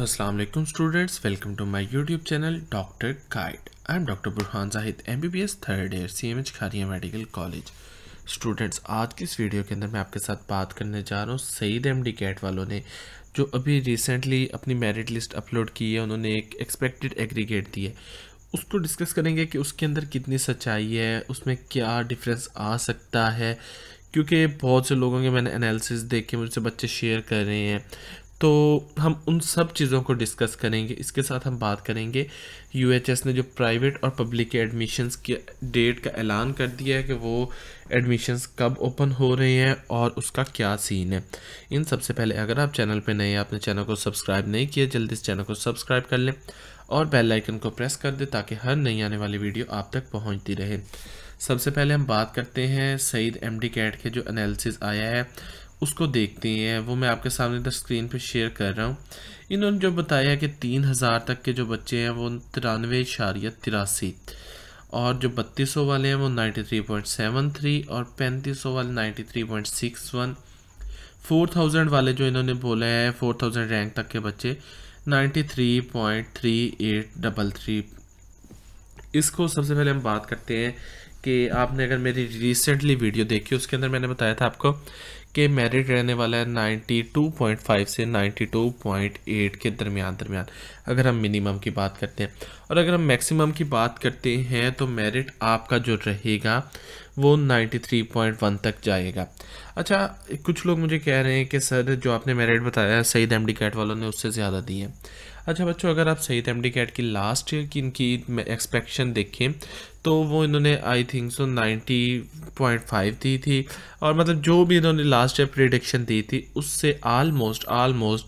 YouTube channel doctor guide I YouTube doctor Burhan Zahid M B B S third year C M H Kharian medical college students आज की इस video के अंदर मैं आपके साथ बात करने जा रहा हूँ सईद एम डी कैट वालों ने जो अभी रिसेंटली अपनी मेरिट लिस्ट अपलोड की है उन्होंने एक एक्सपेक्टेड एग्रीगेट दी है उसको डिस्कस करेंगे कि उसके अंदर कितनी सच्चाई है उसमें क्या डिफरेंस आ सकता है क्योंकि बहुत से लोगों के मैंने एनालिसिस देख के मुझसे बच्चे शेयर कर रहे हैं तो हम उन सब चीज़ों को डिस्कस करेंगे इसके साथ हम बात करेंगे यू ने जो प्राइवेट और पब्लिक के एडमिशन्स के डेट का ऐलान कर दिया है कि वो एडमिशन्स कब ओपन हो रहे हैं और उसका क्या सीन है इन सबसे पहले अगर आप चैनल पर नए हैं आपने चैनल को सब्सक्राइब नहीं किया जल्दी इस चैनल को सब्सक्राइब कर लें और बेल आइकन को प्रेस कर दें ताकि हर नई आने वाली वीडियो आप तक पहुंचती रहे सबसे पहले हम बात करते हैं सईद एमडी कैट के जो एनालिसिस आया है उसको देखते हैं वो मैं आपके सामने इधर स्क्रीन पे शेयर कर रहा हूँ इन्होंने जो बताया कि तीन हज़ार तक के जो बच्चे हैं वो तिरानवे इशारिया तिरासी और जो बत्तीस सौ वाले हैं वो ninety three point seven three और पैंतीस सौ वाले ninety three point six one four thousand वाले जो इन्होंने बोले हैं फोर थाउजेंड रैंक तक के बच्चे ninety three point three eight double three इसको सबसे पहले हम बात करते हैं कि आपने अगर मेरी रिसेंटली वीडियो देखी उसके अंदर मैंने बताया था आपको कि मेरिट रहने वाला है 92.5 से 92.8 के दरमियान दरमियान अगर हम मिनिमम की बात करते हैं और अगर हम मैक्सिमम की बात करते हैं तो मेरिट आपका जो रहेगा वो 93.1 तक जाएगा अच्छा कुछ लोग मुझे कह रहे हैं कि सर जो आपने मेरिट बताया सईद एम डी कैट वालों ने उससे ज़्यादा दी है अच्छा बच्चों अगर आप सही एम डी कैट की लास्ट ईयर की इनकी एक्सपेक्शन देखें तो वो इन्होंने I think so ninety point five दी थी और मतलब जो भी इन्होंने लास्ट ईयर प्रिडिक्शन दी थी उससे almost almost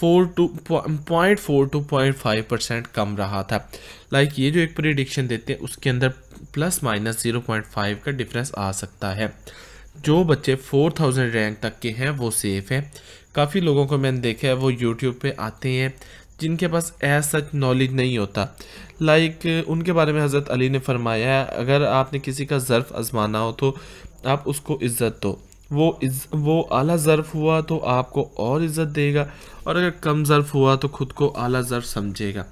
four two point four two point five percent कम रहा था लाइक like ये जो एक प्रिडिक्शन देते हैं उसके अंदर plus minus zero point five का डिफरेंस आ सकता है जो बच्चे फोर थाउजेंड रैंक तक के हैं वो सेफ़ हैं काफ़ी लोगों को मैंने देखा है वो यूट्यूब पे आते हैं जिनके पास ऐसा सच नॉलेज नहीं होता लाइक like, उनके बारे में हज़रत अली ने फरमाया है अगर आपने किसी का ज़र्फ़ आज़माना हो तो आप उसको इज़्ज़त दो वो इज वो आला ज़र्फ़ हुआ तो आपको और इज़्ज़त देगा और अगर कम ज़र्फ़ हुआ तो ख़ुद को आला ज़र्फ़ समझेगा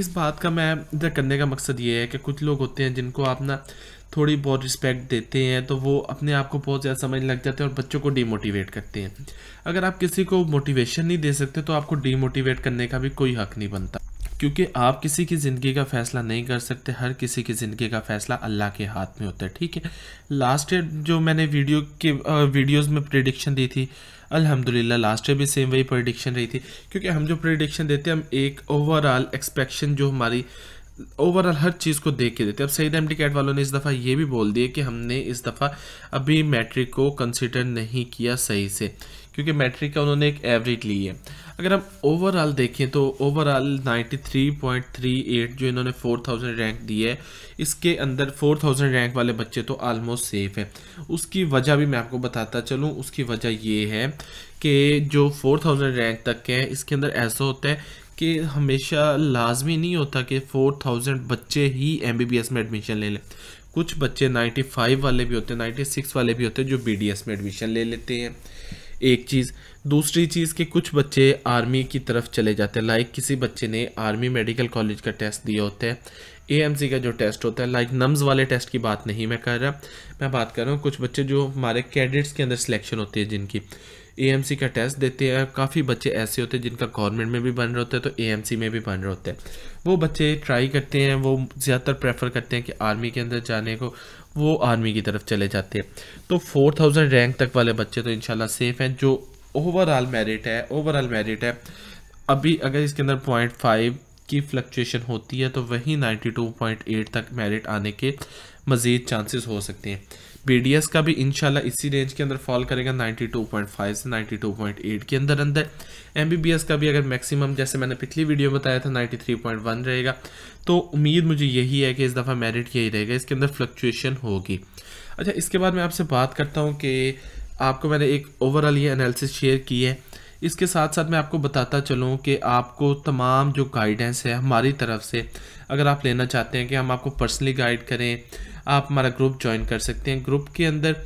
इस बात का मैं इधर करने का मकसद ये है कि कुछ लोग होते हैं जिनको आप ना थोड़ी बहुत रिस्पेक्ट देते हैं तो वो अपने आप को बहुत ज़्यादा समझने लग जाते हैं और बच्चों को डीमोटिवेट करते हैं अगर आप किसी को मोटिवेशन नहीं दे सकते तो आपको डीमोटिवेट करने का भी कोई हक नहीं बनता क्योंकि आप किसी की ज़िंदगी का फ़ैसला नहीं कर सकते हर किसी की ज़िंदगी का फ़ैसला अल्लाह के हाथ में होता है ठीक है लास्ट ईयर जो मैंने वीडियो के वीडियोस में प्रिडिक्शन दी थी अल्हम्दुलिल्लाह लास्ट ईयर भी सेम वही प्रिडिक्शन रही थी क्योंकि हम जो प्रिडिक्शन देते हैं हम एक ओवरऑल एक्सपेक्शन जो हमारी ओवरऑल हर चीज़ को देख के देते अब सईद एम कैट वालों ने इस दफ़ा ये भी बोल दिया कि हमने इस दफ़ा अभी मैट्रिक को कंसिडर नहीं किया सही से क्योंकि मैट्रिक का उन्होंने एक एवरेज ली है अगर हम ओवरऑल देखें तो ओवरऑल 93.38 जो इन्होंने 4000 रैंक दी है इसके अंदर 4000 रैंक वाले बच्चे तो आलमोस्ट सेफ है उसकी वजह भी मैं आपको बताता चलूँ उसकी वजह ये है कि जो 4000 रैंक तक के हैं इसके अंदर ऐसा होता है कि हमेशा लाजमी नहीं होता कि 4000 बच्चे ही एम में एडमिशन ले लें कुछ बच्चे 95 वाले भी होते हैं 96 वाले भी होते हैं जो बी में एडमिशन ले लेते हैं एक चीज़ दूसरी चीज़ कि कुछ बच्चे आर्मी की तरफ चले जाते हैं लाइक किसी बच्चे ने आर्मी मेडिकल कॉलेज का टेस्ट दिया होता है ए का जो टेस्ट होता है लाइक नम्स वाले टेस्ट की बात नहीं मैं कर रहा मैं बात कर रहा हूँ कुछ बच्चे जो हमारे कैडेट्स के अंदर सिलेक्शन होती है जिनकी ए का टेस्ट देते हैं काफ़ी बच्चे ऐसे होते हैं जिनका गवर्नमेंट में भी बन रहा होता है तो ए में भी बन रहा होता है वो बच्चे ट्राई करते हैं वो ज़्यादातर प्रेफर करते हैं कि आर्मी के अंदर जाने को वो आर्मी की तरफ चले जाते हैं तो फोर थाउजेंड रैंक तक वाले बच्चे तो इनशाला सेफ़ हैं जो ओवरऑल मेरिट है ओवरऑल मेरिट है अभी अगर इसके अंदर पॉइंट फाइव की फ्लक्चुएशन होती है तो वहीं नाइन्टी टू पॉइंट एट तक मेरिट आने के मज़ीद चांसेस हो सकते हैं बी का भी इनशाला इसी रेंज के अंदर फॉल करेगा 92.5 से 92.8 के अंदर अंदर एम का भी अगर मैक्सिमम जैसे मैंने पिछली वीडियो बताया था 93.1 रहेगा तो उम्मीद मुझे यही है कि इस दफ़ा मेरिट यही रहेगा इसके अंदर फ्लक्चुएशन होगी अच्छा इसके बाद मैं आपसे बात करता हूँ कि आपको मैंने एक ओवरऑल ये एनालिसिस शेयर की है इसके साथ साथ मैं आपको बताता चलूँ कि आपको तमाम जो गाइडेंस है हमारी तरफ से अगर आप लेना चाहते हैं कि हम आपको पर्सनली गाइड करें आप हमारा ग्रुप ज्वाइन कर सकते हैं ग्रुप के अंदर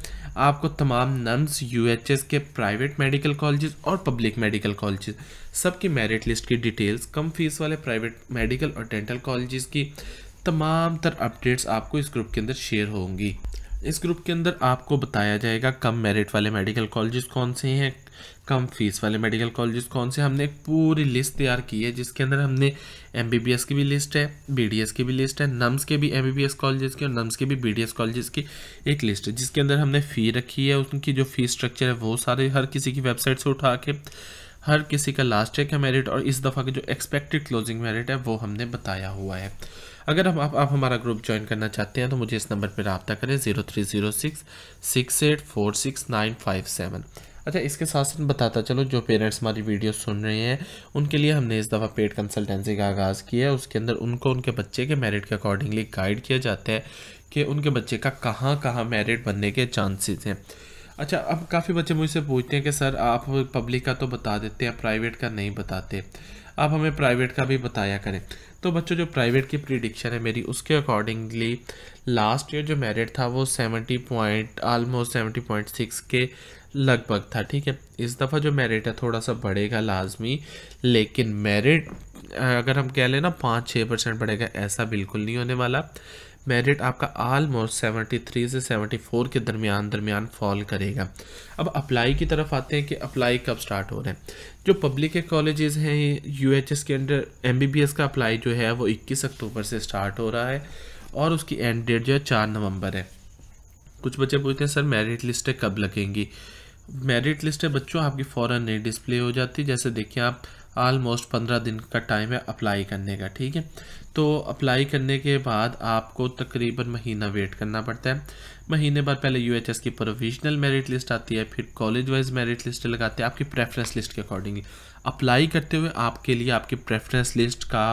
आपको तमाम नम्स यू के प्राइवेट मेडिकल कॉलेजेस और पब्लिक मेडिकल कॉलेजेस सबकी मेरिट लिस्ट की डिटेल्स कम फीस वाले प्राइवेट मेडिकल और डेंटल कॉलेजेस की तमाम तर अपडेट्स आपको इस ग्रुप के अंदर शेयर होंगी इस ग्रुप के अंदर आपको बताया जाएगा कम मेरिट वाले मेडिकल कॉलेजेस कौन से हैं कम फीस वाले मेडिकल कॉलेजेस कौन से हमने एक पूरी लिस्ट तैयार की है जिसके अंदर हमने एम की भी लिस्ट है बी की भी लिस्ट है नम्स के भी एम कॉलेजेस की और नम्स के भी बी कॉलेजेस की एक लिस्ट है जिसके अंदर हमने फ़ी रखी है उनकी जो फ़ीस स्ट्रक्चर है वो सारे हर किसी की वेबसाइट से उठा के हर किसी का लास्ट चेक है मेरिट और इस दफ़ा के जो एक्सपेक्टेड क्लोजिंग मेरिट है वो हमने बताया हुआ है अगर हम आप, आप हमारा ग्रुप ज्वाइन करना चाहते हैं तो मुझे इस नंबर पर रबता करें zero three zero six six eight four six nine five seven अच्छा इसके साथ साथ बताता चलो जो पेरेंट्स हमारी वीडियो सुन रहे हैं उनके लिए हमने इस दफ़ा पेड कंसल्टेंसी का आगाज़ किया है उसके अंदर उनको उनके बच्चे के मेरिट के अकॉर्डिंगली गाइड किया जाता है कि उनके बच्चे का कहाँ कहाँ मेरिट बनने के चांसेस हैं अच्छा अब काफ़ी बच्चे मुझसे पूछते हैं कि सर आप पब्लिक का तो बता देते हैं प्राइवेट का नहीं बताते आप हमें प्राइवेट का भी बताया करें तो बच्चों जो प्राइवेट की प्रिडिक्शन है मेरी उसके अकॉर्डिंगली लास्ट ईयर जो मेरिट था वो seventy point almost seventy point six के लगभग था ठीक है इस दफ़ा जो मेरिट है थोड़ा सा बढ़ेगा लाजमी लेकिन मेरिट अगर हम कह लें ना पाँच छः परसेंट बढ़ेगा ऐसा बिल्कुल नहीं होने वाला मेरिट आपका आलमोस्ट थ्री से फ़ोर के दरमियान दरमियान फॉल करेगा अब अप्लाई की तरफ आते हैं कि अप्लाई कब स्टार्ट हो रहे हैं जो पब्लिक के कॉलेजेस हैं यू एच एस के under M B B S का अप्लाई जो है वो इक्कीस अक्टूबर से स्टार्ट हो रहा है और उसकी एंड डेट जो है चार नवंबर है कुछ बच्चे पूछते हैं सर मेरिट लिस्टें कब लगेंगी मेरिट लिस्टें बच्चों आपकी फ़ौरन नहीं डिस्प्ले हो जाती जैसे देखिए आप आलमोस्ट पंद्रह दिन का टाइम है अप्लाई करने का ठीक है तो अप्लाई करने के बाद आपको तकरीबन महीना वेट करना पड़ता है महीने बाद पहले यू की प्रोविजनल मेरिट लिस्ट आती है फिर कॉलेज वाइज मेरिट लिस्ट लगाते हैं आपकी प्रेफरेंस लिस्ट के अकॉर्डिंगली अप्लाई करते हुए आपके लिए आपकी प्रेफरेंस लिस्ट का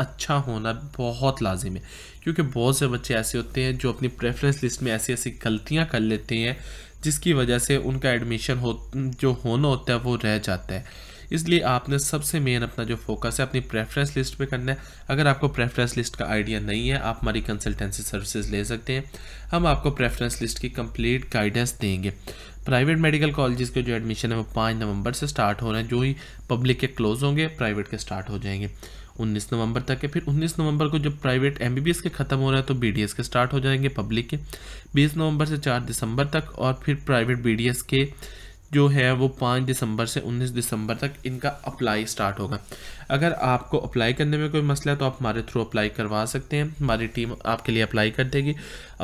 अच्छा होना बहुत लाजिम है क्योंकि बहुत से बच्चे ऐसे होते हैं जो अपनी प्रेफरेंस लिस्ट में ऐसी ऐसी गलतियाँ कर लेते हैं जिसकी वजह से उनका एडमिशन हो जो होना होता है वो रह जाता है इसलिए आपने सबसे मेन अपना जो फोकस है अपनी प्रेफरेंस लिस्ट पे करना है अगर आपको प्रेफरेंस लिस्ट का आइडिया नहीं है आप हमारी कंसल्टेंसी सर्विसेज ले सकते हैं हम आपको प्रेफरेंस लिस्ट की कंप्लीट गाइडेंस देंगे प्राइवेट मेडिकल कॉलेजेस के जो एडमिशन है वो पाँच नवंबर से स्टार्ट हो रहे हैं जो ही पब्लिक के क्लोज होंगे प्राइवेट के स्टार्ट हो जाएंगे 19 नवंबर तक है फिर 19 नवंबर को जब प्राइवेट एम के ख़त्म हो रहे हैं तो बी के स्टार्ट हो जाएंगे पब्लिक के 20 नवंबर से 4 दिसंबर तक और फिर प्राइवेट बी के जो है वो पाँच दिसंबर से उन्नीस दिसंबर तक इनका अप्लाई स्टार्ट होगा अगर आपको अप्लाई करने में कोई मसला है तो आप हमारे थ्रू अप्लाई करवा सकते हैं हमारी टीम आपके लिए अप्लाई कर देगी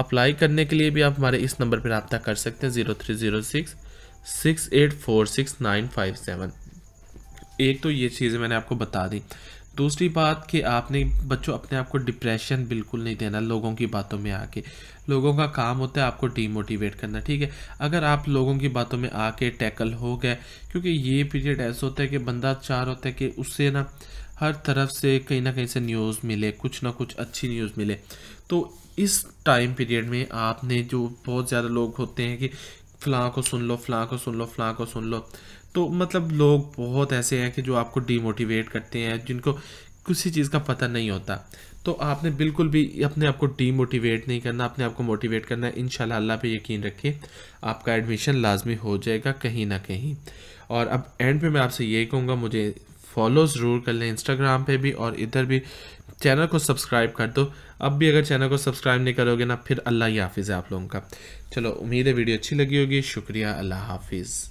अप्लाई करने के लिए भी आप हमारे इस नंबर पर रबता कर सकते हैं zero three zero six six eight four six nine five seven एक तो ये चीज़ें मैंने आपको बता दी दूसरी बात कि आपने बच्चों अपने आप को डिप्रेशन बिल्कुल नहीं देना लोगों की बातों में आके लोगों का काम होता है आपको डीमोटिवेट करना ठीक है अगर आप लोगों की बातों में आके टैकल हो गए क्योंकि ये पीरियड ऐसा होता है कि बंदा चार होता है कि उससे ना हर तरफ से कहीं ना कहीं से न्यूज़ मिले कुछ ना कुछ अच्छी न्यूज़ मिले तो इस टाइम पीरियड में आपने जो बहुत ज़्यादा लोग होते हैं कि फ़लाँ को सुन लो फ़लाँ को सुन लो फ़लाँ को सुन लो तो मतलब लोग बहुत ऐसे हैं कि जो आपको डीमोटिवेट करते हैं जिनको किसी चीज़ का पता नहीं होता तो आपने बिल्कुल भी अपने आप को डीमोटिवेट नहीं करना अपने आप को मोटिवेट करना है इन अल्लाह पे यकीन रखिए आपका एडमिशन लाजमी हो जाएगा कहीं ना कहीं और अब एंड पे मैं आपसे ये कहूँगा मुझे फॉलो ज़रूर कर लें इंस्टाग्राम पे भी और इधर भी चैनल को सब्सक्राइब कर दो अब भी अगर चैनल को सब्सक्राइब नहीं करोगे ना फिर अल्लाह ही हाफिज़ है आप लोगों का चलो उम्मीद है वीडियो अच्छी लगी होगी शुक्रिया अल्लाह हाफिज़